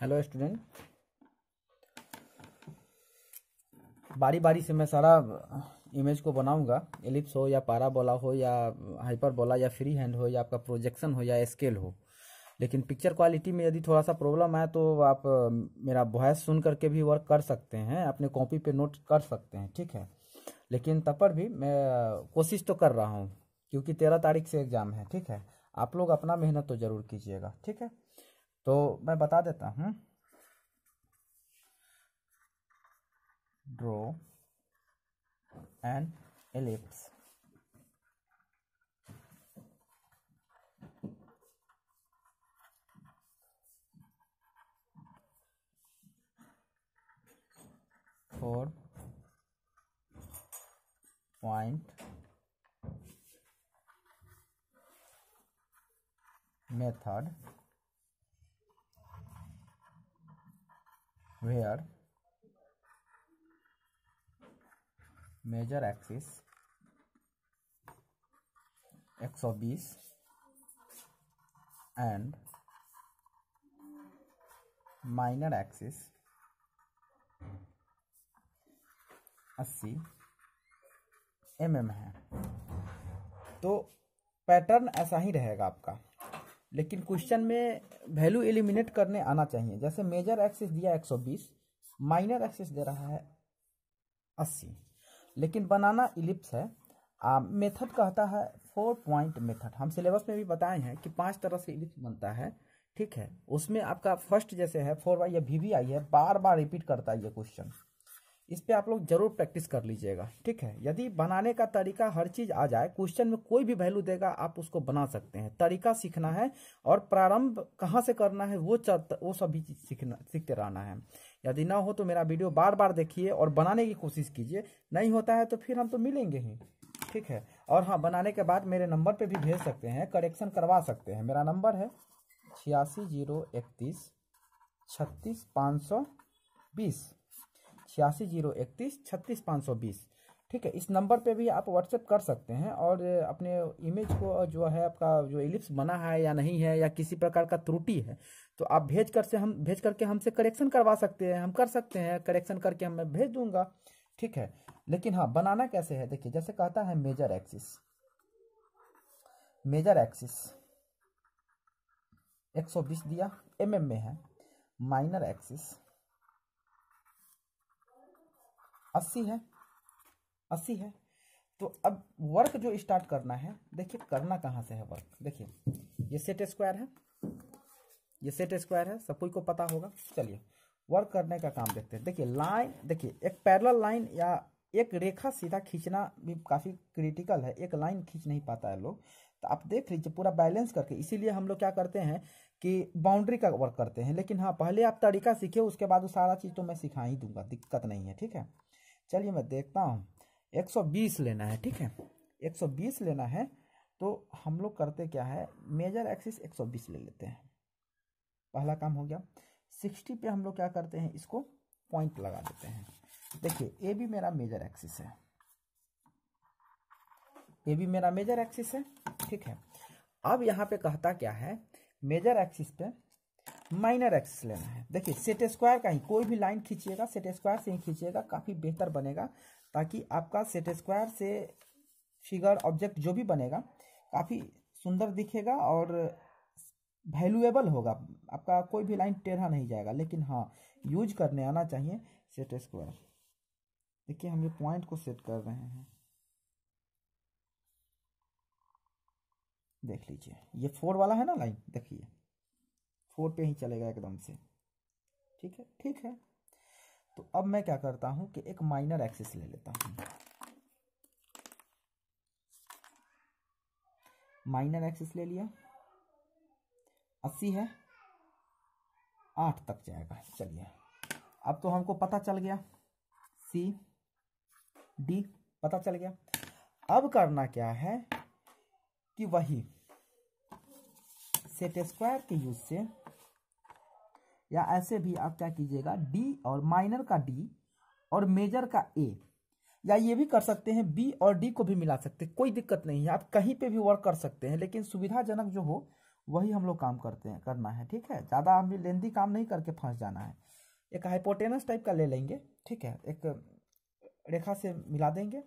Hello student बारी बारी से मैं सारा इमेज uh, को बनाऊंगा एलिप्स हो या पाराबोला हो या हाइपरबोला uh, या फ्री हैंड हो या आपका प्रोजेक्शन हो या स्केल हो लेकिन पिक्चर क्वालिटी में यदि थोड़ा सा प्रॉब्लम आए तो आप uh, मेरा वॉयस सुन करके भी वर्क कर सकते हैं अपने कॉपी पे नोट कर सकते हैं ठीक है लेकिन तब पर भी मैं कोशिश तो कर रहा हूँ क्योंकि तेरह तारीख से एग्ज़ाम है ठीक है आप लोग अपना मेहनत तो ज़रूर कीजिएगा ठीक है तो मैं बता देता हूँ draw an ellipse four point method where major axis x of is and minor axis 80 m mm है तो पैटर्न ऐसा ही रहेगा आपका लेकिन क्वेश्चन में वैल्यू एलिमिनेट करने आना चाहिए जैसे मेजर एक्सेस दिया 120 माइनर एक्सेस दे रहा है 80 लेकिन बनाना इलिप्स है मेथड कहता है फोर पॉइंट मेथड हम सिलेबस में भी बताए हैं कि पांच तरह से इलिप्स बनता है ठीक है उसमें आपका फर्स्ट जैसे है फोर बाई या वी वी आई है बार बार रिपीट करता है ये क्वेश्चन इस पर आप लोग जरूर प्रैक्टिस कर लीजिएगा ठीक है यदि बनाने का तरीका हर चीज आ जाए क्वेश्चन में कोई भी वैल्यू देगा आप उसको बना सकते हैं तरीका सीखना है और प्रारंभ कहाँ से करना है वो चर, वो सभी चीज सीखना सीखते रहना है यदि ना हो तो मेरा वीडियो बार बार देखिए और बनाने की कोशिश कीजिए नहीं होता है तो फिर हम तो मिलेंगे ही ठीक है और हाँ बनाने के बाद मेरे नंबर पर भी भेज सकते हैं करेक्शन करवा सकते हैं मेरा नंबर है छियासी जीरो इकतीस छत्तीस पाँच सौ बीस छियासी जीरो इकतीस छत्तीस पाँच सौ बीस ठीक है इस नंबर पे भी आप व्हाट्सएप कर सकते हैं और अपने इमेज को जो है आपका जो इलिप्स बना है या नहीं है या किसी प्रकार का त्रुटि है तो आप भेज कर से हम भेज करके हमसे करेक्शन करवा सकते हैं हम कर सकते हैं करेक्शन करके हमें भेज दूंगा ठीक है लेकिन हाँ बनाना कैसे है देखिए जैसे कहता है मेजर एक्सिस मेजर एक्सिस 120 दिया एम mm में है माइनर एक्सिस अस्सी है अस्सी है तो अब वर्क जो स्टार्ट करना है देखिए करना कहाँ से है वर्क देखिए ये सेट स्क्वायर है ये सेट स्क्वायर है सब कोई को पता होगा चलिए वर्क करने का काम देखते हैं देखिए लाइन देखिए एक पैरल लाइन या एक रेखा सीधा खींचना भी काफ़ी क्रिटिकल है एक लाइन खींच नहीं पाता है लोग तो आप देख लीजिए पूरा बैलेंस करके इसीलिए हम लोग क्या करते हैं कि बाउंड्री का वर्क करते हैं लेकिन हाँ पहले आप तरीका सीखे उसके बाद वो सारा चीज़ तो मैं सिखा ही दूंगा दिक्कत नहीं है ठीक है चलिए मैं देखता हूँ 120 लेना है ठीक है 120 लेना है तो हम लोग करते क्या है मेजर एक्सिस 120 ले लेते हैं पहला काम हो गया 60 पे हम लोग क्या करते हैं इसको पॉइंट लगा देते हैं देखिए ए भी मेरा मेजर एक्सिस है ए भी मेरा मेजर एक्सिस है ठीक है अब यहाँ पे कहता क्या है मेजर एक्सिस पे माइनर एक्सिस लेना है देखिए सेट स्क्वायर का ही कोई भी लाइन खींचिएगा सेट स्क्वायर से ही खींचिएगा काफ़ी बेहतर बनेगा ताकि आपका सेट स्क्वायर से फिगर ऑब्जेक्ट जो भी बनेगा काफ़ी सुंदर दिखेगा और वैल्यूएबल होगा आपका कोई भी लाइन टेढ़ा नहीं जाएगा लेकिन हाँ यूज करने आना चाहिए सेट स्क्वायर देखिए हम ये पॉइंट को सेट कर रहे हैं देख लीजिए ये फोर वाला है ना लाइन देखिए फोर पे ही चलेगा एकदम से ठीक है ठीक है तो अब मैं क्या करता हूँ कि एक माइनर एक्सिस ले लेता हूँ माइनर एक्सिस ले लिया अस्सी है आठ तक जाएगा चलिए अब तो हमको पता चल गया सी डी पता चल गया अब करना क्या है कि वही सेट स्क्वायर के यूज से या ऐसे भी आप क्या कीजिएगा डी और माइनर का डी और मेजर का ए या ये भी कर सकते हैं बी और डी को भी मिला सकते हैं कोई दिक्कत नहीं है आप कहीं पे भी वर्क कर सकते हैं लेकिन सुविधाजनक जो हो वही हम लोग काम करते हैं करना है ठीक है ज़्यादा हमें लेंदी काम नहीं करके फंस जाना है एक हाइपोटेनस टाइप का ले लेंगे ठीक है एक रेखा से मिला देंगे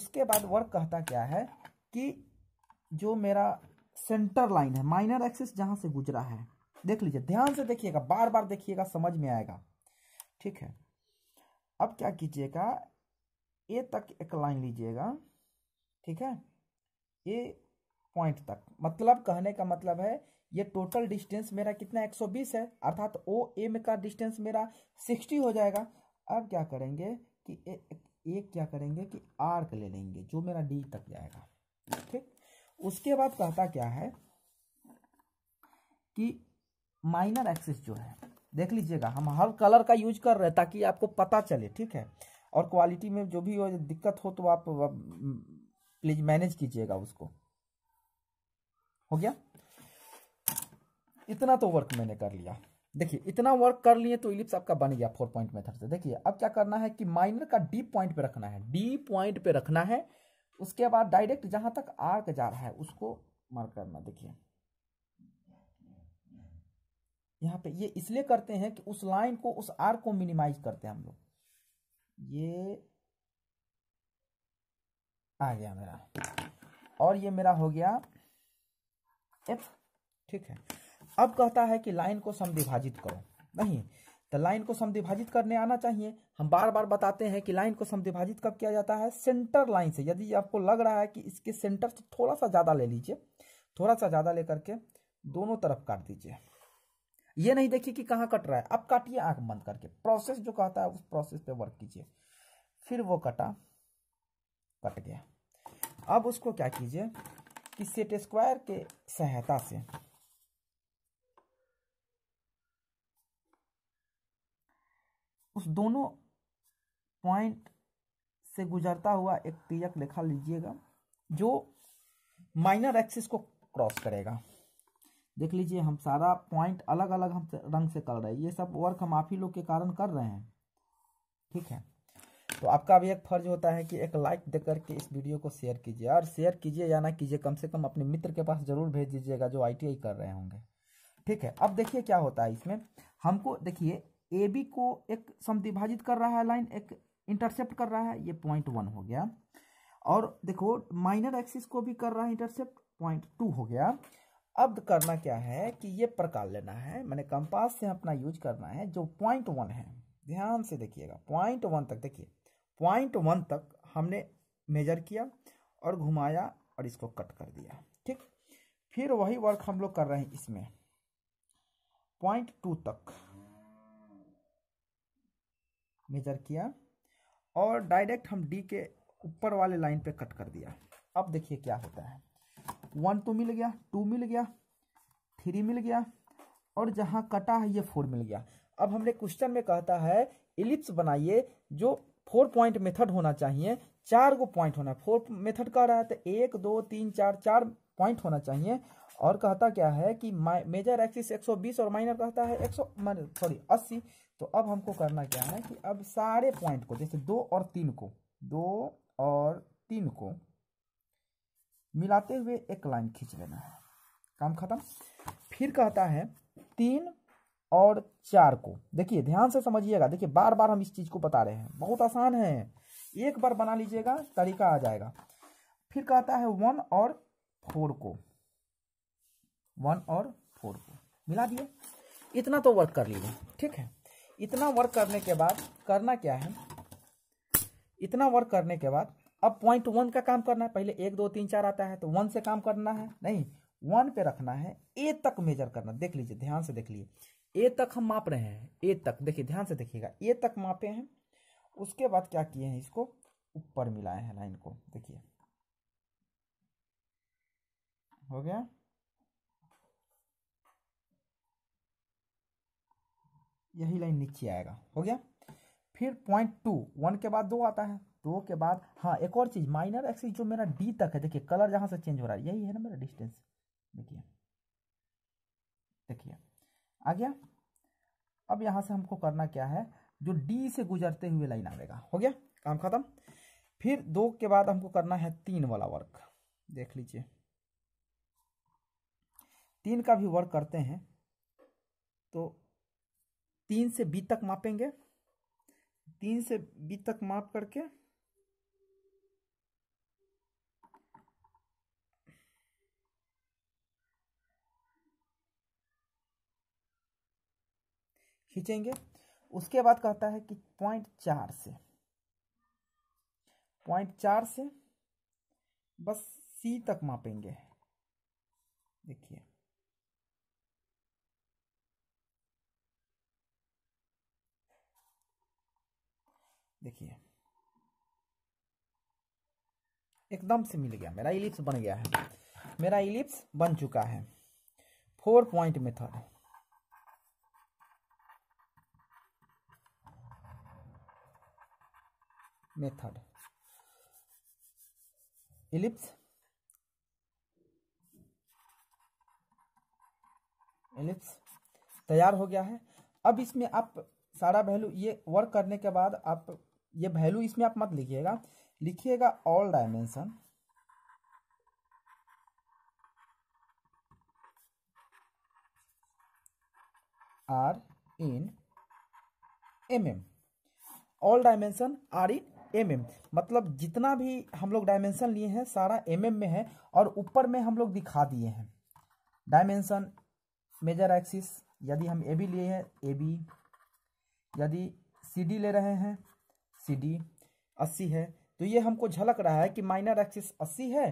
उसके बाद वर्क कहता क्या है कि जो मेरा सेंटर लाइन है माइनर एक्सिस जहाँ से गुजरा है देख लीजिए ध्यान से देखिएगा बार बार देखिएगा समझ में आएगा ठीक है अब क्या कीजिएगा ए तक एक लाइन लीजिएगा ठीक है ए पॉइंट तक मतलब कहने का मतलब है ये टोटल डिस्टेंस मेरा कितना 120 है अर्थात ओ एम का डिस्टेंस मेरा 60 हो जाएगा अब क्या करेंगे कि ए, एक क्या करेंगे कि आर्क ले लेंगे जो मेरा डी तक जाएगा ठीक उसके बाद कहता क्या है कि माइनर एक्सिस जो है देख लीजिएगा हम हर कलर का यूज कर रहे हैं ताकि आपको पता चले ठीक है और क्वालिटी में जो भी हो दिक्कत हो तो आप प्लीज मैनेज कीजिएगा उसको हो गया इतना तो वर्क मैंने कर लिया देखिए इतना वर्क कर लिए तो इलिप्स आपका बन गया फोर पॉइंट मेथड से देखिए अब क्या करना है कि माइनर का डी पॉइंट पे रखना है डी पॉइंट पे रखना है उसके बाद डायरेक्ट जहां तक आर्क जा रहा है उसको मार्क करना देखिए यहाँ पे ये इसलिए करते हैं कि उस लाइन को उस आर को मिनिमाइज करते हैं हम लोग ये आ गया मेरा और ये मेरा हो गया एफ ठीक है अब कहता है कि लाइन को समविभाजित करो नहीं तो लाइन को समविभाजित करने आना चाहिए हम बार बार बताते हैं कि लाइन को समविभाजित कब किया जाता है सेंटर लाइन से यदि आपको लग रहा है कि इसके सेंटर से थोड़ा सा ज़्यादा ले लीजिए थोड़ा सा ज़्यादा ले करके दोनों तरफ काट दीजिए ये नहीं देखिए कि कहाँ कट रहा है अब काटिए आंख बंद करके प्रोसेस जो कहता है उस प्रोसेस पे वर्क कीजिए फिर वो कटा कट गया अब उसको क्या कीजिए कि सेट स्क्वायर के सहायता से उस दोनों पॉइंट से गुजरता हुआ एक तिरक लिखा लीजिएगा जो माइनर एक्सिस को क्रॉस करेगा देख लीजिए हम सारा पॉइंट अलग अलग हम रंग से कर रहे हैं ये सब वर्क हम आप ही लोग के कारण कर रहे हैं ठीक है तो आपका भी एक फर्ज होता है कि एक लाइक दे करके इस वीडियो को शेयर कीजिए और शेयर कीजिए या ना कीजिए कम से कम अपने मित्र के पास जरूर भेज दीजिएगा जो आईटीआई कर रहे होंगे ठीक है अब देखिए क्या होता है इसमें हमको देखिए ए बी को एक समिभाजित कर रहा है लाइन एक इंटरसेप्ट कर रहा है ये पॉइंट वन हो गया और देखो माइनर एक्सिस को भी कर रहा है इंटरसेप्ट पॉइंट टू हो गया अब करना क्या है कि ये प्रकार लेना है मैंने कंपास से अपना यूज करना है जो पॉइंट वन है ध्यान से देखिएगा पॉइंट वन तक देखिए पॉइंट वन तक हमने मेजर किया और घुमाया और इसको कट कर दिया ठीक फिर वही वर्क हम लोग कर रहे हैं इसमें पॉइंट टू तक मेजर किया और डायरेक्ट हम डी के ऊपर वाले लाइन पे कट कर दिया अब देखिए क्या होता है वन तो मिल गया टू मिल गया थ्री मिल गया और जहां कटा है ये फोर मिल गया अब हमने क्वेश्चन में कहता है इलिप्स बनाइए जो फोर पॉइंट मेथड होना चाहिए चार गो पॉइंट होना फोर मेथड कह रहा है तो एक दो तीन चार चार पॉइंट होना चाहिए और कहता क्या है कि मेजर एक्सिस 120 और माइनर कहता है 100 सॉरी 80 तो अब हमको करना क्या है कि अब सारे पॉइंट को जैसे दो और तीन को दो और तीन को मिलाते हुए एक लाइन खींच लेना है काम खत्म फिर कहता है तीन और चार को देखिए ध्यान से समझिएगा देखिए बार बार हम इस चीज को बता रहे हैं बहुत आसान है एक बार बना लीजिएगा तरीका आ जाएगा फिर कहता है वन और फोर को वन और फोर को मिला दिए इतना तो वर्क कर लीजिए ठीक है इतना वर्क करने के बाद करना क्या है इतना वर्क करने के बाद अब पॉइंट वन का काम करना है पहले एक दो तीन चार आता है तो वन से काम करना है नहीं वन पे रखना है ए तक मेजर करना देख लीजिए ध्यान से देख लीजिए ए तक हम माप रहे हैं ए तक देखिए ध्यान से देखिएगा ए तक मापे हैं उसके बाद क्या किए हैं इसको ऊपर मिलाए हैं लाइन को देखिए हो गया यही लाइन नीचे आएगा हो गया फिर पॉइंट टू वन के बाद दो आता है टू तो के बाद हाँ एक और चीज़ माइनर एक्सिस जो मेरा डी तक है देखिए कलर जहाँ से चेंज हो रहा है यही है ना मेरा डिस्टेंस देखिए देखिए आ गया अब यहाँ से हमको करना क्या है जो डी से गुजरते हुए लाइन आएगा हो गया काम खत्म फिर दो के बाद हमको करना है तीन वाला वर्क देख लीजिए तीन का भी वर्क करते हैं तो तीन से बी तक मापेंगे तीन से बी तक माप करके खींचेंगे उसके बाद कहता है कि पॉइंट चार से पॉइंट चार से बस सी तक मापेंगे देखिए देखिए एकदम से मिल गया मेरा इलिप्स बन गया है मेरा इलिप्स बन चुका है four point method method ellipse ellipse तैयार हो गया है अब इसमें आप सारा वैल्यू ये वर्क करने के बाद आप ये वैल्यू इसमें आप मत लिखिएगा लिखिएगा all dimension are in m m all dimension are in m mm. मतलब जितना भी हम लोग डायमेंशन लिए हैं सारा एम mm में है और ऊपर में हम लोग दिखा दिए हैं डायमेंशन मेजर एक्सिस यदि हम ए बी लिए हैं ए बी यदि सी डी ले रहे हैं सी डी अस्सी है तो ये हमको झलक रहा है कि माइनर एक्सिस अस्सी है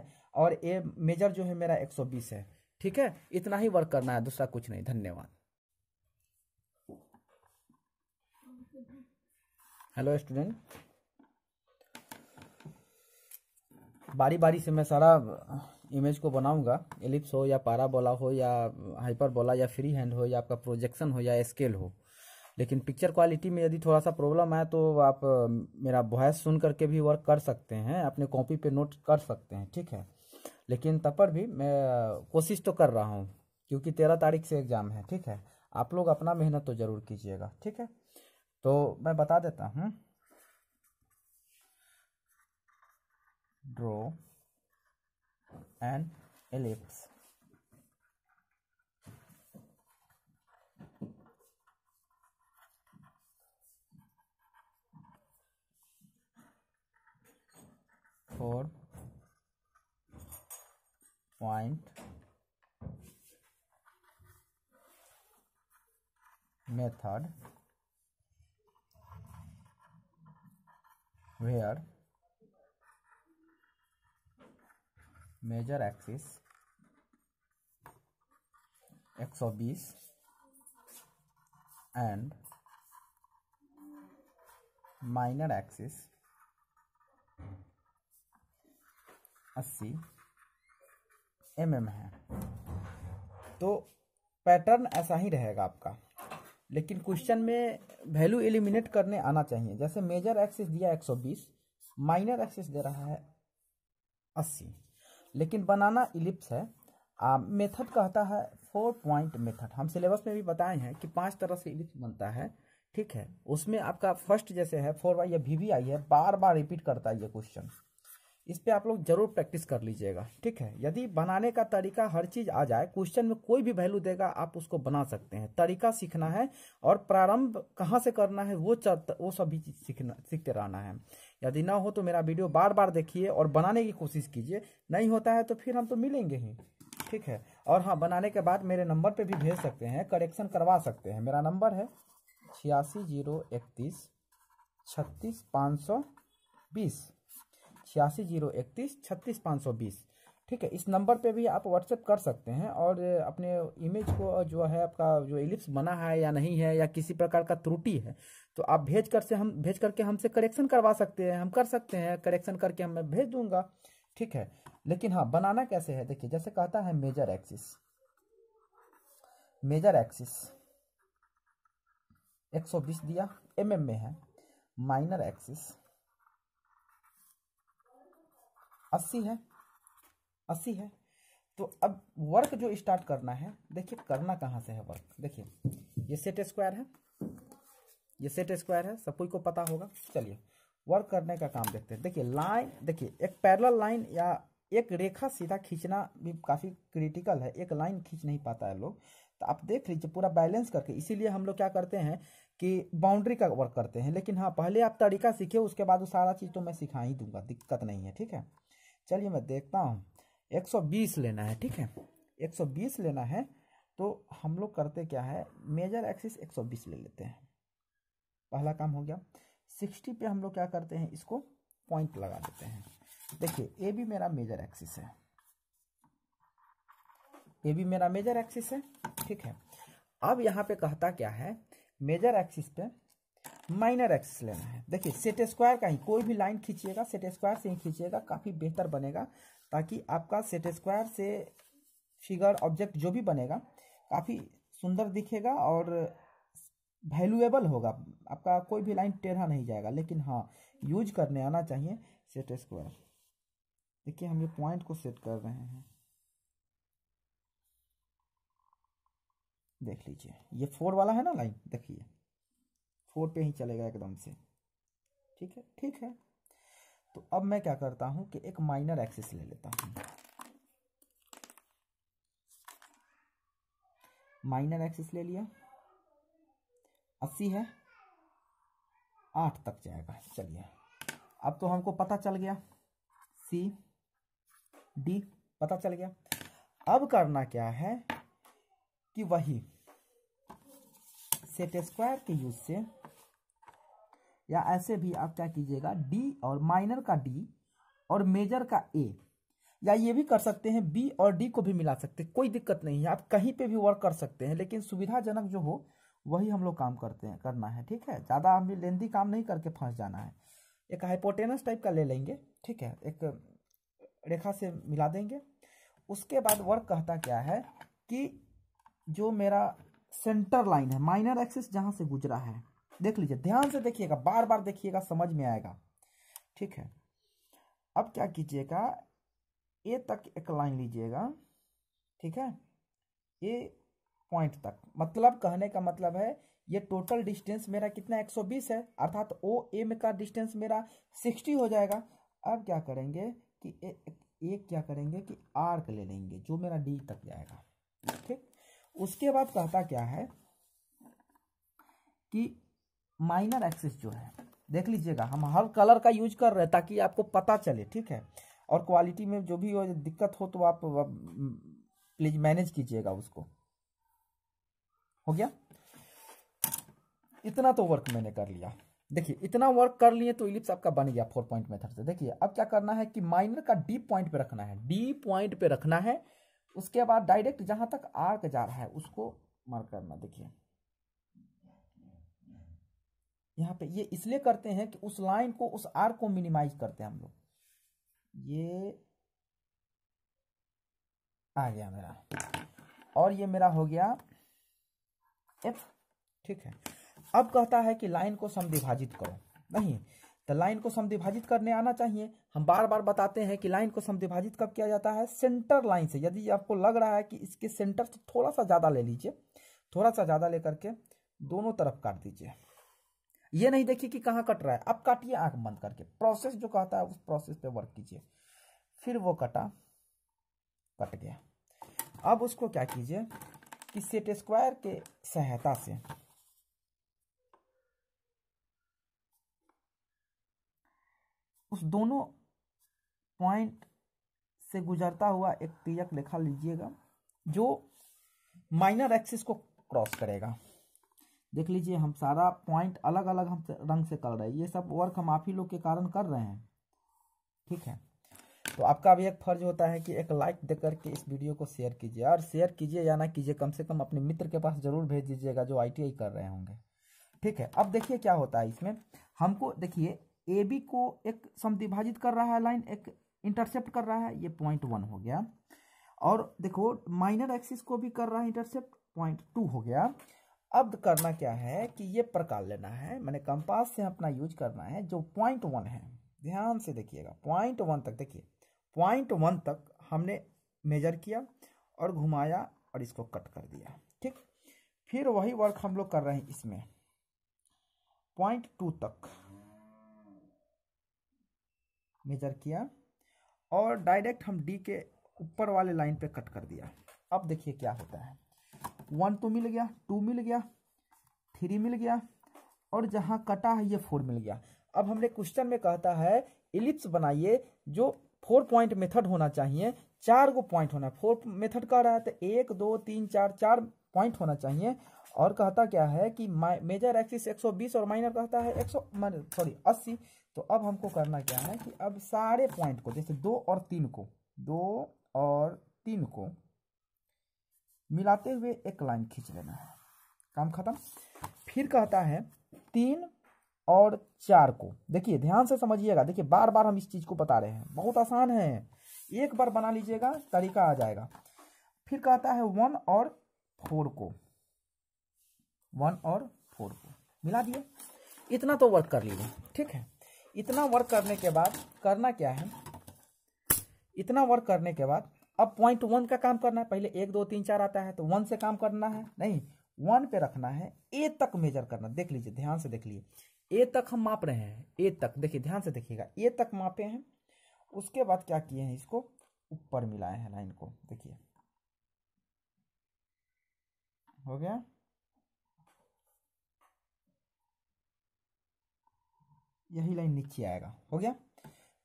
और ए मेजर जो है मेरा एक सौ बीस है ठीक है इतना ही वर्क करना है दूसरा कुछ नहीं धन्यवाद हेलो स्टूडेंट बारी बारी से मैं सारा इमेज को बनाऊंगा एलिप्स हो या पाराबोला हो या हाइपरबोला या फ्री हैंड हो या आपका प्रोजेक्शन हो या स्केल हो लेकिन पिक्चर क्वालिटी में यदि थोड़ा सा प्रॉब्लम आए तो आप मेरा वॉयस सुन करके भी वर्क कर सकते हैं अपने कॉपी पे नोट कर सकते हैं ठीक है लेकिन तब पर भी मैं कोशिश तो कर रहा हूँ क्योंकि तेरह तारीख से एग्ज़ाम है ठीक है आप लोग अपना मेहनत तो ज़रूर कीजिएगा ठीक है तो मैं बता देता हूँ draw an ellipse for point method where major axis 120 and minor axis 80 m mm है तो पैटर्न ऐसा ही रहेगा आपका लेकिन क्वेश्चन में वैल्यू एलिमिनेट करने आना चाहिए जैसे मेजर एक्सिस दिया 120 माइनर एक्सिस दे रहा है 80 लेकिन बनाना इलिप्स है मेथड कहता है फोर पॉइंट मेथड हम सिलेबस में भी बताए हैं कि पांच तरह से इलिप्स बनता है ठीक है उसमें आपका फर्स्ट जैसे है फोर बाई या वी वी आई है बार बार रिपीट करता है ये क्वेश्चन इस पर आप लोग जरूर प्रैक्टिस कर लीजिएगा ठीक है यदि बनाने का तरीका हर चीज आ जाए क्वेश्चन में कोई भी वैल्यू देगा आप उसको बना सकते हैं तरीका सीखना है और प्रारंभ कहाँ से करना है वो वो सभी चीज सीखना सीखते रहना है यदि ना हो तो मेरा वीडियो बार बार देखिए और बनाने की कोशिश कीजिए नहीं होता है तो फिर हम तो मिलेंगे ही ठीक है और हाँ बनाने के बाद मेरे नंबर पे भी भेज सकते हैं करेक्शन करवा सकते हैं मेरा नंबर है छियासी जीरो इकतीस छत्तीस पाँच सौ बीस छियासी जीरो इकतीस छत्तीस पाँच सौ बीस ठीक है इस नंबर पे भी आप व्हाट्सएप कर सकते हैं और अपने इमेज को जो है आपका जो एलिप्स बना है या नहीं है या किसी प्रकार का त्रुटि है तो आप भेज कर से हम भेज करके हमसे करेक्शन करवा सकते हैं हम कर सकते हैं करेक्शन करके हम मैं भेज दूंगा ठीक है लेकिन हाँ बनाना कैसे है देखिए जैसे कहता है मेजर एक्सिस मेजर एक्सिस 120 दिया एम mm में है माइनर एक्सिस 80 है अस्सी है तो अब वर्क जो स्टार्ट करना है देखिए करना कहाँ से है वर्क देखिए ये सेट स्क्वायर है ये सेट स्क्वायर है सब कोई को पता होगा चलिए वर्क करने का काम देखते हैं देखिए लाइन देखिए एक पैरल लाइन या एक रेखा सीधा खींचना भी काफ़ी क्रिटिकल है एक लाइन खींच नहीं पाता है लोग तो आप देख लीजिए पूरा बैलेंस करके इसीलिए हम लोग क्या करते हैं कि बाउंड्री का वर्क करते हैं लेकिन हाँ पहले आप तरीका सीखे उसके बाद वो सारा चीज़ तो मैं सिखा ही दूंगा दिक्कत नहीं है ठीक है चलिए मैं देखता हूँ 120 लेना है ठीक है 120 लेना है तो हम लोग करते क्या है मेजर एक्सिस 120 ले लेते हैं पहला काम हो गया 60 पे हम लोग क्या करते हैं इसको पॉइंट लगा देते हैं देखिए ए भी मेरा मेजर एक्सिस है ए भी मेरा मेजर एक्सिस है ठीक है अब यहाँ पे कहता क्या है मेजर एक्सिस पे माइनर एक्सिस लेना है देखिए सेट स्क्वायर का ही कोई भी लाइन खींचिएगा सेट स्क्वायर से ही खींचिएगा काफ़ी बेहतर बनेगा ताकि आपका सेट स्क्वायर से फिगर ऑब्जेक्ट जो भी बनेगा काफ़ी सुंदर दिखेगा और वैल्यूएबल होगा आपका कोई भी लाइन टेढ़ा नहीं जाएगा लेकिन हाँ यूज करने आना चाहिए सेट स्क्वायर देखिए हम ये पॉइंट को सेट कर रहे हैं देख लीजिए ये फोर वाला है ना लाइन देखिए फोर पे ही चलेगा एकदम से ठीक है ठीक है तो अब मैं क्या करता हूं कि एक माइनर एक्सिस ले लेता हूं माइनर एक्सिस ले लिया अस्सी है आठ तक जाएगा चलिए अब तो हमको पता चल गया सी डी पता चल गया अब करना क्या है कि वही सेट स्क्वायर के यूज से या ऐसे भी आप क्या कीजिएगा डी और माइनर का डी और मेजर का ए या ये भी कर सकते हैं बी और डी को भी मिला सकते हैं कोई दिक्कत नहीं है आप कहीं पे भी वर्क कर सकते हैं लेकिन सुविधाजनक जो हो वही हम लोग काम करते हैं करना है ठीक है ज़्यादा हमें लेंदी काम नहीं करके फंस जाना है एक हाइपोटेनस टाइप का ले लेंगे ठीक है एक रेखा से मिला देंगे उसके बाद वर्क कहता क्या है कि जो मेरा सेंटर लाइन है माइनर एक्सिस जहाँ से गुजरा है देख लीजिए ध्यान से देखिएगा बार बार देखिएगा समझ में आएगा ठीक है अब क्या कीजिएगा ए तक एक लाइन लीजिएगा ठीक है ए पॉइंट तक मतलब कहने का मतलब है ये टोटल डिस्टेंस मेरा कितना 120 है अर्थात ओ एम का डिस्टेंस मेरा 60 हो जाएगा अब क्या करेंगे कि ए, एक क्या करेंगे कि आर्क ले लेंगे जो मेरा डी तक जाएगा ठीक उसके बाद कहता क्या है कि माइनर एक्सिस जो है देख लीजिएगा हम हर कलर का यूज कर रहे हैं ताकि आपको पता चले ठीक है और क्वालिटी में जो भी हो दिक्कत हो तो आप प्लीज मैनेज कीजिएगा उसको हो गया इतना तो वर्क मैंने कर लिया देखिए इतना वर्क कर लिए तो इलिप्स आपका बन गया फोर पॉइंट मेथड से देखिए अब क्या करना है कि माइनर का डी पॉइंट पे रखना है डी पॉइंट पे रखना है उसके बाद डायरेक्ट जहां तक आर्क जा रहा है उसको मार्क करना देखिए यहाँ पे ये इसलिए करते हैं कि उस लाइन को उस आर को मिनिमाइज करते हैं हम लोग ये आ गया मेरा और ये मेरा हो गया एफ ठीक है अब कहता है कि लाइन को समविभाजित करो नहीं तो लाइन को समविभाजित करने आना चाहिए हम बार बार बताते हैं कि लाइन को समविभाजित कब किया जाता है सेंटर लाइन से यदि आपको लग रहा है कि इसके सेंटर से थोड़ा सा ज़्यादा ले लीजिए थोड़ा सा ज़्यादा लेकर के दोनों तरफ काट दीजिए ये नहीं देखिए कि कहाँ कट रहा है अब काटिए आंख बंद करके प्रोसेस जो कहता है उस प्रोसेस पे वर्क कीजिए फिर वो कटा कट गया अब उसको क्या कीजिए कि सेट स्क्वायर के सहायता से उस दोनों पॉइंट से गुजरता हुआ एक तिरक लिखा लीजिएगा जो माइनर एक्सिस को क्रॉस करेगा देख लीजिए हम सारा पॉइंट अलग अलग हम रंग से कर रहे हैं ये सब वर्क हम आप ही लोग के कारण कर रहे हैं ठीक है तो आपका भी एक फर्ज होता है कि एक लाइक दे करके इस वीडियो को शेयर कीजिए और शेयर कीजिए या ना कीजिए कम से कम अपने मित्र के पास जरूर भेज दीजिएगा जो आईटीआई कर रहे होंगे ठीक है अब देखिए क्या होता है इसमें हमको देखिए ए बी को एक समिभाजित कर रहा है लाइन एक इंटरसेप्ट कर रहा है ये पॉइंट वन हो गया और देखो माइनर एक्सिस को भी कर रहा है इंटरसेप्ट पॉइंट टू हो गया अब करना क्या है कि ये प्रकार लेना है मैंने कंपास से अपना यूज करना है जो पॉइंट वन है ध्यान से देखिएगा पॉइंट वन तक देखिए पॉइंट वन तक हमने मेजर किया और घुमाया और इसको कट कर दिया ठीक फिर वही वर्क हम लोग कर रहे हैं इसमें पॉइंट टू तक मेजर किया और डायरेक्ट हम डी के ऊपर वाले लाइन पे कट कर दिया अब देखिए क्या होता है वन तो मिल गया टू मिल गया थ्री मिल गया और जहां कटा है ये फोर मिल गया अब हमने क्वेश्चन में कहता है इलिप्स बनाइए जो फोर पॉइंट मेथड होना चाहिए चार गो पॉइंट होना फोर मेथड कह रहा है तो एक दो तीन चार चार पॉइंट होना चाहिए और कहता क्या है कि मेजर एक्सिस 120 और माइनर कहता है एक सॉरी अस्सी तो अब हमको करना क्या है कि अब सारे पॉइंट को जैसे दो और तीन को दो और तीन को मिलाते हुए एक लाइन खींच लेना है काम खत्म फिर कहता है तीन और चार को देखिए ध्यान से समझिएगा देखिए बार बार हम इस चीज को बता रहे हैं बहुत आसान है एक बार बना लीजिएगा तरीका आ जाएगा फिर कहता है वन और फोर को वन और फोर को मिला दिए इतना तो वर्क कर लीजिए ठीक है इतना वर्क करने के बाद करना क्या है इतना वर्क करने के बाद अब पॉइंट वन का काम करना है पहले एक दो तीन चार आता है तो वन से काम करना है नहीं वन पे रखना है ए तक मेजर करना देख लीजिए ध्यान से देख लीजिए ए तक हम माप रहे हैं ए तक देखिए ध्यान से देखिएगा ए तक मापे हैं उसके बाद क्या किए हैं इसको ऊपर मिलाए हैं लाइन को देखिए हो गया यही लाइन नीचे आएगा हो गया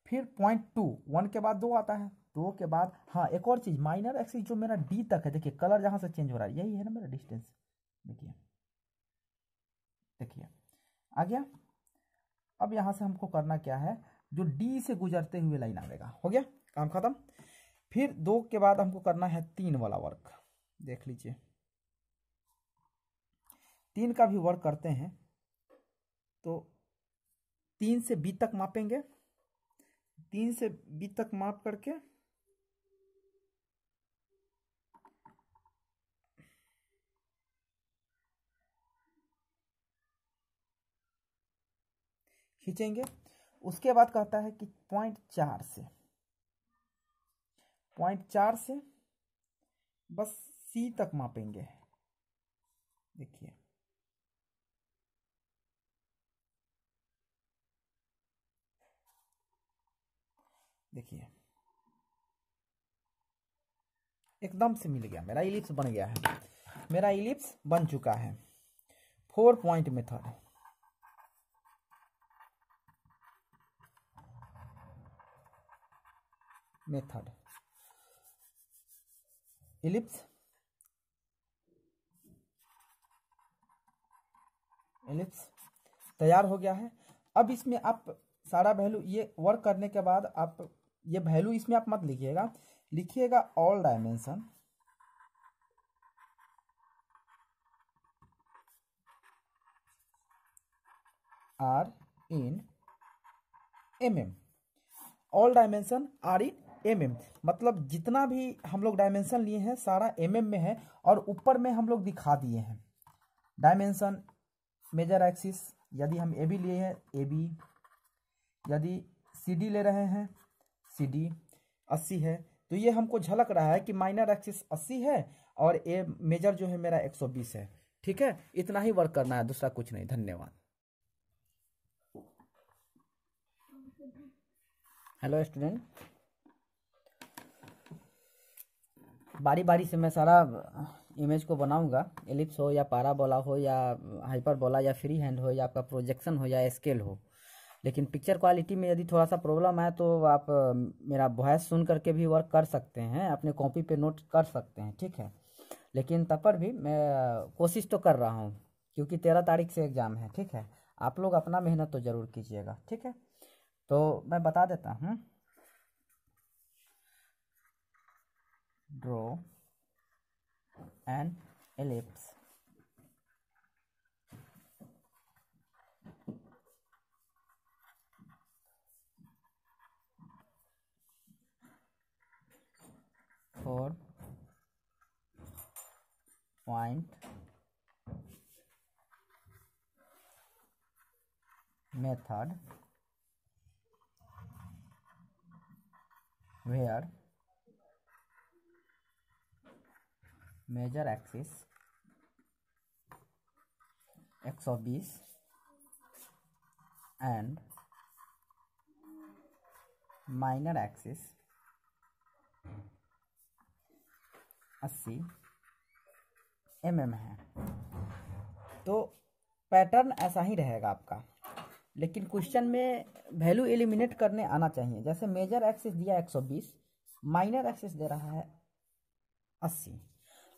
फिर पॉइंट टू वन के बाद दो आता है दो के बाद हाँ एक और चीज़ माइनर एक्सिस जो मेरा डी तक है देखिए कलर जहाँ से चेंज हो रहा है यही है ना मेरा डिस्टेंस देखिए देखिए आ गया अब यहाँ से हमको करना क्या है जो डी से गुजरते हुए लाइन आएगा हो गया काम खत्म फिर दो के बाद हमको करना है तीन वाला वर्क देख लीजिए तीन का भी वर्क करते हैं तो तीन से बी तक मापेंगे तीन से बी तक माप करके खींचेंगे उसके बाद कहता है कि पॉइंट चार से पॉइंट चार से बस सी तक मापेंगे देखिए देखिए एकदम से मिल गया मेरा इलिप्स बन गया है मेरा इलिप्स बन चुका है four point method method ellipse ellipse तैयार हो गया है अब इसमें आप सारा वैल्यू ये वर्क करने के बाद आप ये वैल्यू इसमें आप मत लिखिएगा लिखिएगा all dimension are in m m all dimension are in m mm. मतलब जितना भी हम लोग डायमेंशन लिए हैं सारा एम mm में है और ऊपर में हम लोग दिखा दिए हैं डायमेंशन मेजर एक्सिस यदि हम ए बी लिए हैं ए बी यदि सी डी ले रहे हैं सी डी अस्सी है तो ये हमको झलक रहा है कि माइनर एक्सिस अस्सी है और ए मेजर जो है मेरा एक सौ बीस है ठीक है इतना ही वर्क करना है दूसरा कुछ नहीं धन्यवाद हेलो स्टूडेंट बारी बारी से मैं सारा इमेज को बनाऊंगा एलिप्स हो या पाराबोला हो या हाइपरबोला या फ्री हैंड हो या आपका प्रोजेक्शन हो या स्केल हो लेकिन पिक्चर क्वालिटी में यदि थोड़ा सा प्रॉब्लम आए तो आप मेरा वॉइस सुन करके भी वर्क कर सकते हैं अपने कॉपी पे नोट कर सकते हैं ठीक है लेकिन तब पर भी मैं कोशिश तो कर रहा हूँ क्योंकि तेरह तारीख से एग्ज़ाम है ठीक है आप लोग अपना मेहनत तो ज़रूर कीजिएगा ठीक है तो मैं बता देता हूँ draw an ellipse for point method where major axis एक सौ बीस एंड माइनर एक्सिस अस्सी एम mm एम है तो पैटर्न ऐसा ही रहेगा आपका लेकिन क्वेश्चन में वैल्यू एलिमिनेट करने आना चाहिए जैसे मेजर एक्सिस दिया 120 माइनर एक्सिस दे रहा है अस्सी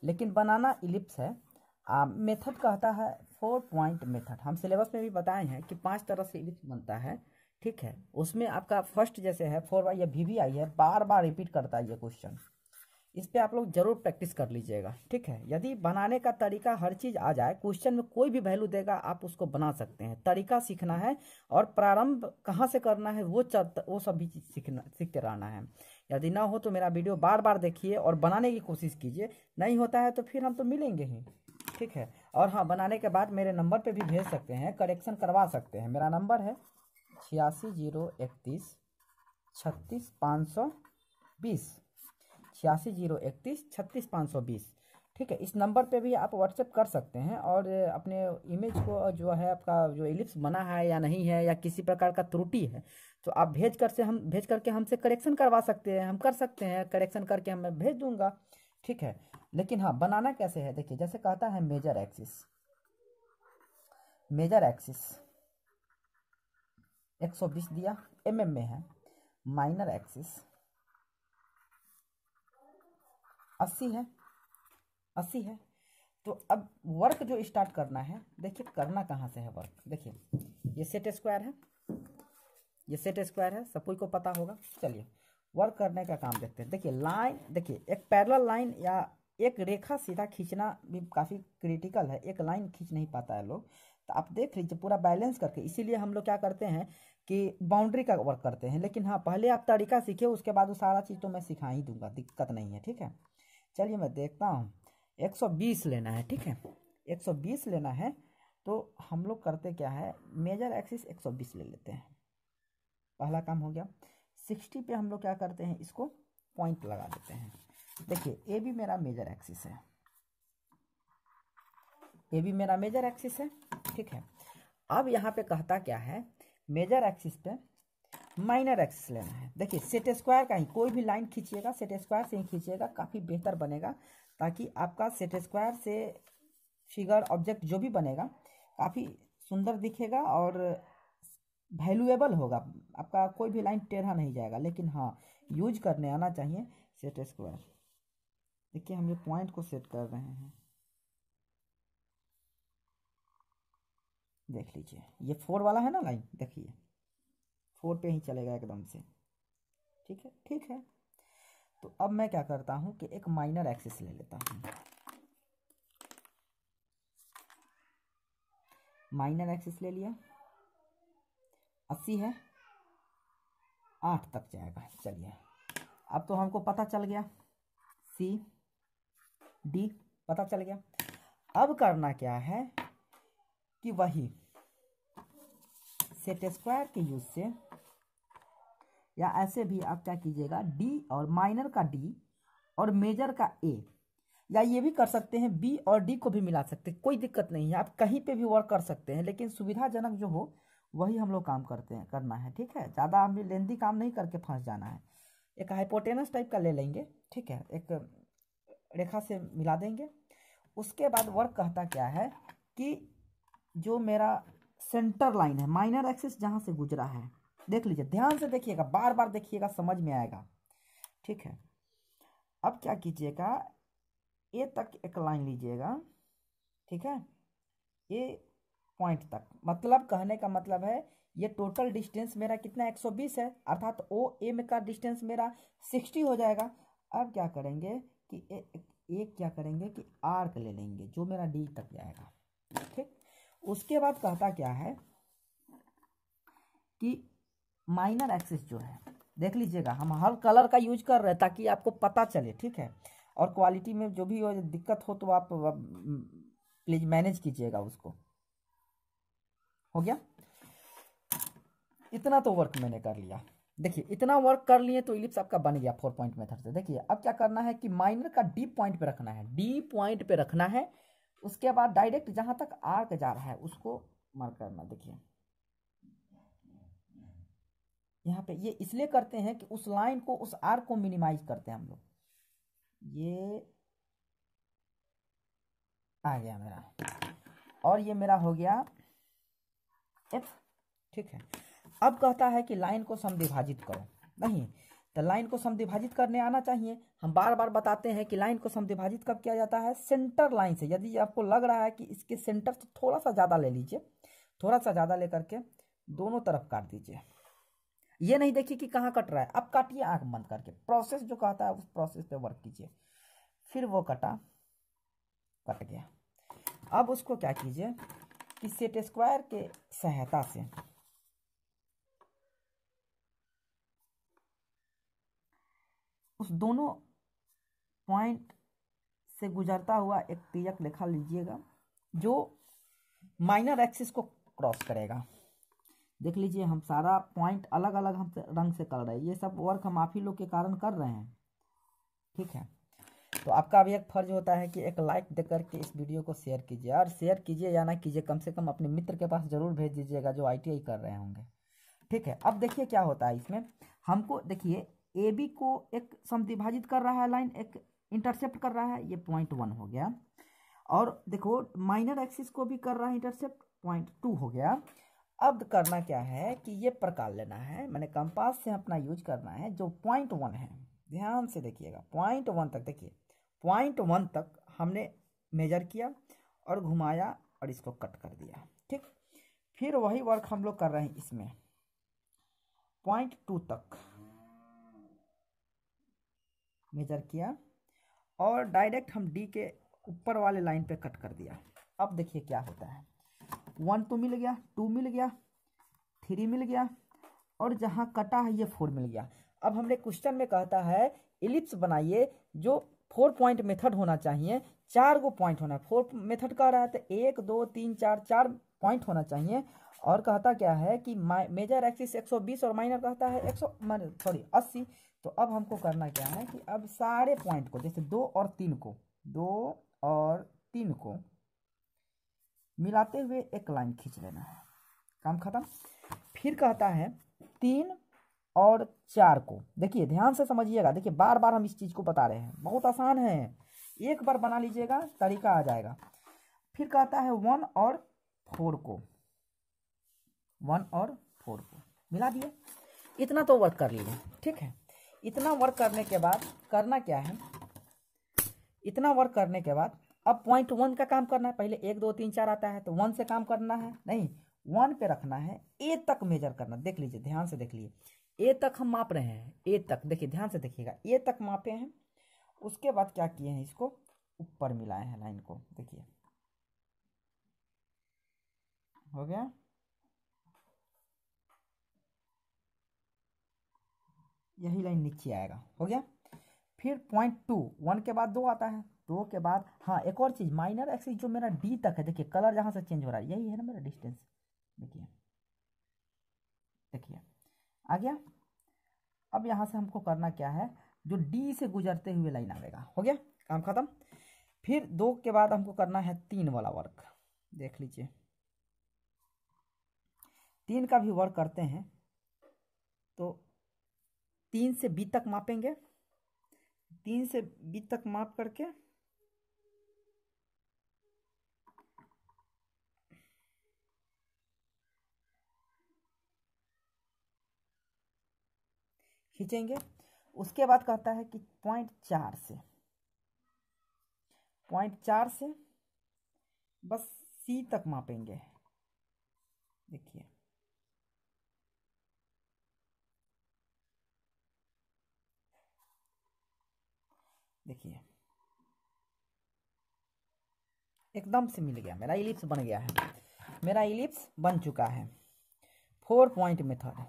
लेकिन बनाना इलिप्स है मेथड कहता है फोर पॉइंट मेथड हम सिलेबस में भी बताए हैं कि पांच तरह से इलिप्स बनता है ठीक है उसमें आपका फर्स्ट जैसे है फोर बाई या वी वी आई है बार बार रिपीट करता है ये क्वेश्चन इस पर आप लोग जरूर प्रैक्टिस कर लीजिएगा ठीक है यदि बनाने का तरीका हर चीज़ आ जाए क्वेश्चन में कोई भी वैल्यू देगा आप उसको बना सकते हैं तरीका सीखना है और प्रारंभ कहाँ से करना है वो वो सभी चीज़ सीखना सीखते रहना है यदि ना हो तो मेरा वीडियो बार बार देखिए और बनाने की कोशिश कीजिए नहीं होता है तो फिर हम तो मिलेंगे ही ठीक है और हाँ बनाने के बाद मेरे नंबर पे भी भेज सकते हैं करेक्शन करवा सकते हैं मेरा नंबर है छियासी जीरो इकतीस छत्तीस पाँच सौ बीस छियासी जीरो इकतीस छत्तीस पाँच सौ बीस ठीक है इस नंबर पे भी आप व्हाट्सएप कर सकते हैं और अपने इमेज को जो है आपका जो एलिप्स बना है या नहीं है या किसी प्रकार का त्रुटि है तो आप भेज कर से हम भेज करके हमसे करेक्शन करवा सकते हैं हम कर सकते हैं करेक्शन करके मैं भेज दूंगा ठीक है लेकिन हाँ बनाना कैसे है देखिए जैसे कहता है मेजर एक्सिस मेजर एक्सिस 120 दिया एम mm में है माइनर एक्सिस 80 है अस्सी है तो अब वर्क जो स्टार्ट करना है देखिए करना कहाँ से है वर्क देखिए ये सेट स्क्वायर है ये सेट स्क्वायर है सब कोई को पता होगा चलिए वर्क करने का काम देखते हैं देखिए लाइन देखिए एक पैरल लाइन या एक रेखा सीधा खींचना भी काफ़ी क्रिटिकल है एक लाइन खींच नहीं पाता है लोग तो आप देख लीजिए पूरा बैलेंस करके इसीलिए हम लोग क्या करते हैं कि बाउंड्री का वर्क करते हैं लेकिन हाँ पहले आप तरीका सीखे उसके बाद वो सारा चीज़ तो मैं सिखा ही दूंगा दिक्कत नहीं है ठीक है चलिए मैं देखता हूँ 120 लेना है ठीक है 120 लेना है तो हम लोग करते क्या है मेजर एक्सिस 120 ले लेते हैं पहला काम हो गया 60 पे हम लोग क्या करते हैं इसको पॉइंट लगा देते हैं देखिए ए भी मेरा मेजर एक्सिस है ए भी मेरा मेजर एक्सिस है ठीक है अब यहाँ पे कहता क्या है मेजर एक्सिस पे माइनर एक्सिस लेना है देखिए सेट स्क्वायर का ही कोई भी लाइन खींचिएगा सेट स्क्वायर से ही खींचिएगा काफ़ी बेहतर बनेगा ताकि आपका सेट स्क्वायर से फिगर ऑब्जेक्ट जो भी बनेगा काफ़ी सुंदर दिखेगा और वैल्यूएबल होगा आपका कोई भी लाइन टेढ़ा नहीं जाएगा लेकिन हाँ यूज करने आना चाहिए सेट स्क्वायर देखिए हम ये पॉइंट को सेट कर रहे हैं देख लीजिए ये फोर वाला है ना लाइन देखिए फोर पे ही चलेगा एकदम से ठीक है ठीक है तो अब मैं क्या करता हूँ कि एक माइनर एक्सिस ले लेता हूँ माइनर एक्सिस ले लिया अस्सी है आठ तक जाएगा चलिए अब तो हमको पता चल गया सी डी पता चल गया अब करना क्या है कि वही सेट स्क्वायर के यूज से या ऐसे भी आप क्या कीजिएगा डी और माइनर का डी और मेजर का ए या ये भी कर सकते हैं बी और डी को भी मिला सकते हैं कोई दिक्कत नहीं है आप कहीं पे भी वर्क कर सकते हैं लेकिन सुविधाजनक जो हो वही हम लोग काम करते हैं करना है ठीक है ज़्यादा हमें लेंदी काम नहीं करके फंस जाना है एक हाइपोटेनस टाइप का ले लेंगे ठीक है एक रेखा से मिला देंगे उसके बाद वर्क कहता क्या है कि जो मेरा सेंटर लाइन है माइनर एक्सिस जहाँ से गुजरा है देख लीजिए ध्यान से देखिएगा बार बार देखिएगा समझ में आएगा ठीक है अब क्या कीजिएगा ए तक एक लाइन लीजिएगा ठीक है ए पॉइंट तक मतलब कहने का मतलब है ये टोटल डिस्टेंस मेरा कितना 120 है अर्थात ओ एम का डिस्टेंस मेरा 60 हो जाएगा अब क्या करेंगे कि ए, एक क्या करेंगे कि आर्क ले लेंगे जो मेरा डी तक जाएगा ठीक उसके बाद कहता क्या है कि माइनर एक्सिस जो है देख लीजिएगा हम हर कलर का यूज कर रहे हैं ताकि आपको पता चले ठीक है और क्वालिटी में जो भी हो दिक्कत हो तो आप प्लीज मैनेज कीजिएगा उसको हो गया इतना तो वर्क मैंने कर लिया देखिए इतना वर्क कर लिए तो इलिप्स आपका बन गया फोर पॉइंट मेथड से देखिए अब क्या करना है कि माइनर का डी पॉइंट पे रखना है डी पॉइंट पे रखना है उसके बाद डायरेक्ट जहां तक आर्क जा रहा है उसको मार्क करना देखिए यहाँ पे ये इसलिए करते हैं कि उस लाइन को उस आर को मिनिमाइज करते हैं हम लोग ये आ गया मेरा और ये मेरा हो गया एफ ठीक है अब कहता है कि लाइन को समविभाजित करो नहीं तो लाइन को समविभाजित करने आना चाहिए हम बार बार बताते हैं कि लाइन को समविभाजित कब किया जाता है सेंटर लाइन से यदि आपको लग रहा है कि इसके सेंटर से थोड़ा सा ज़्यादा ले लीजिए थोड़ा सा ज़्यादा ले करके दोनों तरफ काट दीजिए ये नहीं देखिए कि कहाँ कट रहा है अब काटिए आंख बंद करके प्रोसेस जो कहता है उस प्रोसेस पे वर्क कीजिए फिर वो कटा कट गया अब उसको क्या कीजिए कि सेट स्क्वायर के सहायता से उस दोनों पॉइंट से गुजरता हुआ एक तिरक लिखा लीजिएगा जो माइनर एक्सिस को क्रॉस करेगा देख लीजिए हम सारा पॉइंट अलग अलग हम रंग से कर रहे हैं ये सब वर्क हम आप ही लोग के कारण कर रहे हैं ठीक है तो आपका अभी एक फर्ज होता है कि एक लाइक दे करके इस वीडियो को शेयर कीजिए और शेयर कीजिए या ना कीजिए कम से कम अपने मित्र के पास जरूर भेज दीजिएगा जो आई कर रहे होंगे ठीक है अब देखिए क्या होता है इसमें हमको देखिए ए बी को एक समिभाजित कर रहा है लाइन एक इंटरसेप्ट कर रहा है ये पॉइंट वन हो गया और देखो माइनर एक्सिस को भी कर रहा है इंटरसेप्ट पॉइंट टू हो गया अब करना क्या है कि ये प्रकार लेना है मैंने कंपास से अपना यूज करना है जो पॉइंट वन है ध्यान से देखिएगा पॉइंट वन तक देखिए पॉइंट वन तक हमने मेजर किया और घुमाया और इसको कट कर दिया ठीक फिर वही वर्क हम लोग कर रहे हैं इसमें पॉइंट टू तक मेजर किया और डायरेक्ट हम डी के ऊपर वाले लाइन पे कट कर दिया अब देखिए क्या होता है वन तो मिल गया टू मिल गया थ्री मिल गया और जहाँ कटा है ये फोर मिल गया अब हमने क्वेश्चन में कहता है इलिप्स बनाइए जो फोर पॉइंट मेथड होना चाहिए चार गो पॉइंट होना फोर मेथड कह रहा है तो एक दो तीन चार चार पॉइंट होना चाहिए और कहता क्या है कि मेजर एक्सिस 120 और माइनर कहता है 100 सॉरी अस्सी तो अब हमको करना क्या है कि अब सारे पॉइंट को जैसे दो और तीन को दो और तीन को मिलाते हुए एक लाइन खींच लेना है काम खत्म फिर कहता है तीन और चार को देखिए ध्यान से समझिएगा देखिए बार बार हम इस चीज़ को बता रहे हैं बहुत आसान है एक बार बना लीजिएगा तरीका आ जाएगा फिर कहता है वन और फोर को वन और फोर को मिला दिए इतना तो वर्क कर लिए ठीक है इतना वर्क करने के बाद करना क्या है इतना वर्क करने के बाद अब पॉइंट वन का काम करना है पहले एक दो तीन चार आता है तो वन से काम करना है नहीं वन पे रखना है ए तक मेजर करना देख लीजिए ध्यान से देख लीजिए ए तक हम माप रहे हैं ए तक देखिए ध्यान से देखिएगा ए तक मापे हैं उसके बाद क्या किए हैं इसको ऊपर मिलाए हैं लाइन को देखिए हो गया यही लाइन नीचे आएगा हो गया फिर पॉइंट टू वन के बाद दो आता है दो के बाद हाँ एक और चीज़ माइनर एक्सिस जो मेरा डी तक है देखिए कलर जहाँ से चेंज हो रहा है यही है ना मेरा डिस्टेंस देखिए देखिए आ गया अब यहाँ से हमको करना क्या है जो डी से गुजरते हुए लाइन आएगा हो गया काम खत्म फिर दो के बाद हमको करना है तीन वाला वर्क देख लीजिए तीन का भी वर्क करते हैं तो तीन से बी तक मापेंगे तीन से बीस तक माप करके खींचेंगे उसके बाद कहता है कि पॉइंट चार से पॉइंट चार से बस सी तक मापेंगे देखिए देखिए एकदम से मिल गया मेरा इलिप्स बन गया है मेरा इलिप्स बन चुका है four point method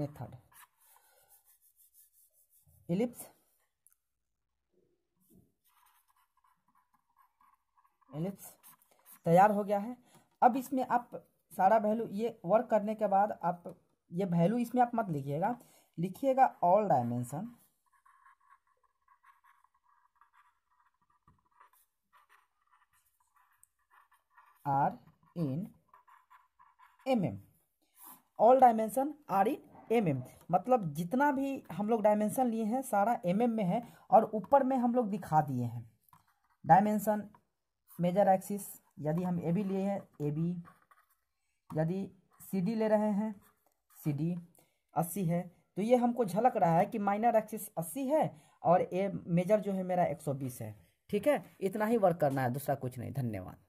method ellipse ellipse तैयार हो गया है अब इसमें आप सारा वैल्यू ये वर्क करने के बाद आप ये वैल्यू इसमें आप मत लिखिएगा लिखिएगा all dimension are in m m all dimension are in m m मतलब जितना भी हम लोग डायमेंशन लिए हैं सारा एम mm में है और ऊपर में हम लोग दिखा दिए हैं डायमेंशन मेजर एक्सिस यदि हम ए बी लिए हैं ए बी यदि सी डी ले रहे हैं सी डी अस्सी है तो ये हमको झलक रहा है कि माइनर एक्सिस अस्सी है और ये मेजर जो है मेरा एक सौ बीस है ठीक है इतना ही वर्क करना है दूसरा कुछ नहीं धन्यवाद